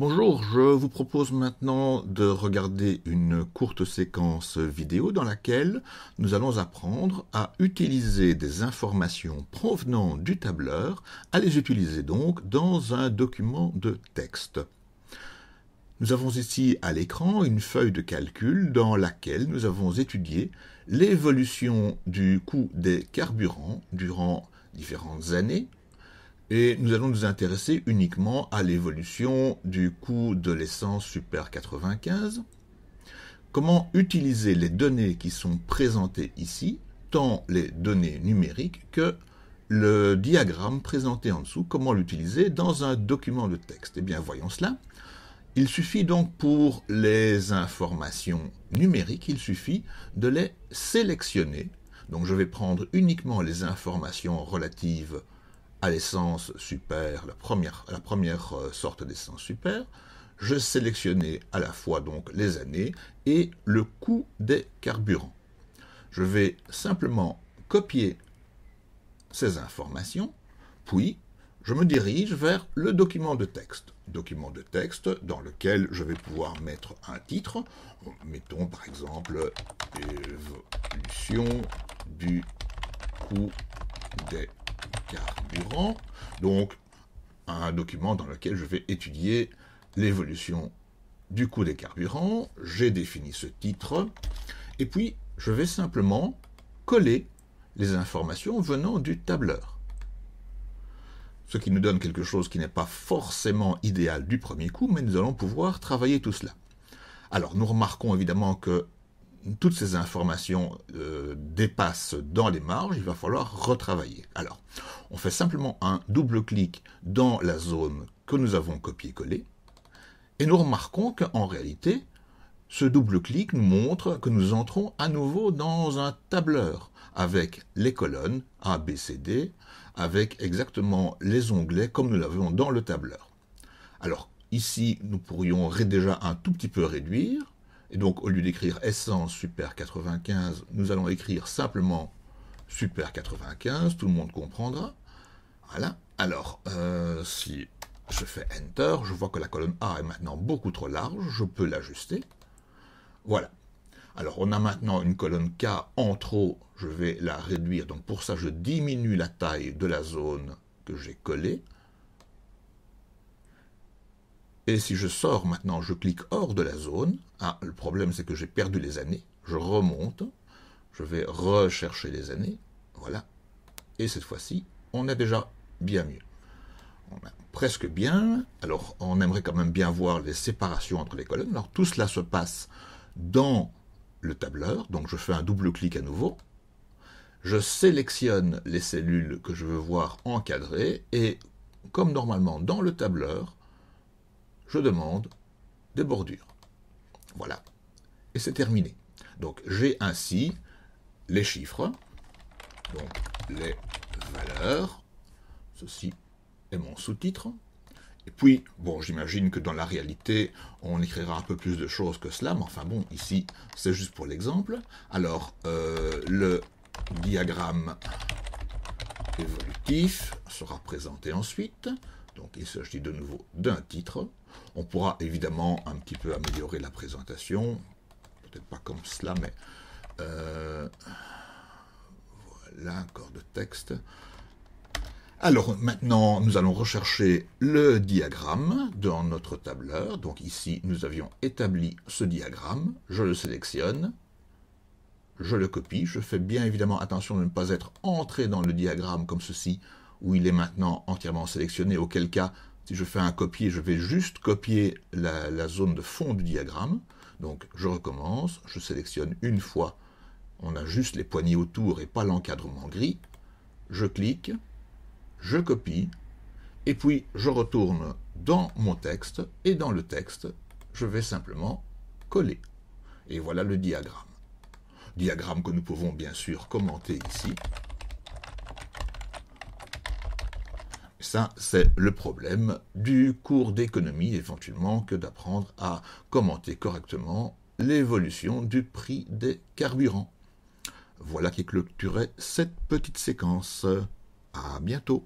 Bonjour, je vous propose maintenant de regarder une courte séquence vidéo dans laquelle nous allons apprendre à utiliser des informations provenant du tableur, à les utiliser donc dans un document de texte. Nous avons ici à l'écran une feuille de calcul dans laquelle nous avons étudié l'évolution du coût des carburants durant différentes années, et nous allons nous intéresser uniquement à l'évolution du coût de l'essence Super 95. Comment utiliser les données qui sont présentées ici, tant les données numériques que le diagramme présenté en dessous, comment l'utiliser dans un document de texte Eh bien, voyons cela. Il suffit donc pour les informations numériques, il suffit de les sélectionner. Donc je vais prendre uniquement les informations relatives à l'essence super, la première, la première euh, sorte d'essence super, je sélectionnais à la fois donc les années et le coût des carburants. Je vais simplement copier ces informations, puis je me dirige vers le document de texte. Document de texte dans lequel je vais pouvoir mettre un titre. Mettons par exemple évolution du coût des carburant, donc un document dans lequel je vais étudier l'évolution du coût des carburants. J'ai défini ce titre, et puis je vais simplement coller les informations venant du tableur. Ce qui nous donne quelque chose qui n'est pas forcément idéal du premier coup, mais nous allons pouvoir travailler tout cela. Alors nous remarquons évidemment que toutes ces informations euh, dépassent dans les marges, il va falloir retravailler. Alors, on fait simplement un double clic dans la zone que nous avons copié-collé, et nous remarquons qu'en réalité, ce double clic nous montre que nous entrons à nouveau dans un tableur avec les colonnes A, B, C, D, avec exactement les onglets comme nous l'avons dans le tableur. Alors ici, nous pourrions déjà un tout petit peu réduire, et donc, au lieu d'écrire essence super 95, nous allons écrire simplement super 95, tout le monde comprendra. Voilà. Alors, euh, si je fais Enter, je vois que la colonne A est maintenant beaucoup trop large, je peux l'ajuster. Voilà. Alors, on a maintenant une colonne K en trop, je vais la réduire. Donc, pour ça, je diminue la taille de la zone que j'ai collée. Et si je sors maintenant, je clique hors de la zone. Ah, le problème c'est que j'ai perdu les années. Je remonte. Je vais rechercher les années. Voilà. Et cette fois-ci, on a déjà bien mieux. On a presque bien. Alors, on aimerait quand même bien voir les séparations entre les colonnes. Alors, tout cela se passe dans le tableur. Donc, je fais un double clic à nouveau. Je sélectionne les cellules que je veux voir encadrées. Et comme normalement dans le tableur, je demande des bordures. Voilà. Et c'est terminé. Donc j'ai ainsi les chiffres, donc les valeurs, ceci est mon sous-titre. Et puis, bon, j'imagine que dans la réalité, on écrira un peu plus de choses que cela, mais enfin bon, ici, c'est juste pour l'exemple. Alors, euh, le diagramme évolutif sera présenté ensuite. Donc il s'agit de nouveau d'un titre. On pourra évidemment un petit peu améliorer la présentation. Peut-être pas comme cela, mais... Euh, voilà, encore de texte. Alors maintenant, nous allons rechercher le diagramme dans notre tableur. Donc ici, nous avions établi ce diagramme. Je le sélectionne je le copie. Je fais bien évidemment attention de ne pas être entré dans le diagramme comme ceci, où il est maintenant entièrement sélectionné, auquel cas, si je fais un copier, je vais juste copier la, zone de fond du diagramme. Donc je recommence, je sélectionne une fois, on a juste les poignées autour et pas l'encadrement gris. Je clique, je copie, et puis je retourne dans mon texte, et dans le texte, je vais simplement coller. Et voilà le diagramme diagramme que nous pouvons bien sûr commenter ici. Ça, c'est le problème du cours d'économie, éventuellement, que d'apprendre à commenter correctement l'évolution du prix des carburants. Voilà qui clôturait cette petite séquence. À bientôt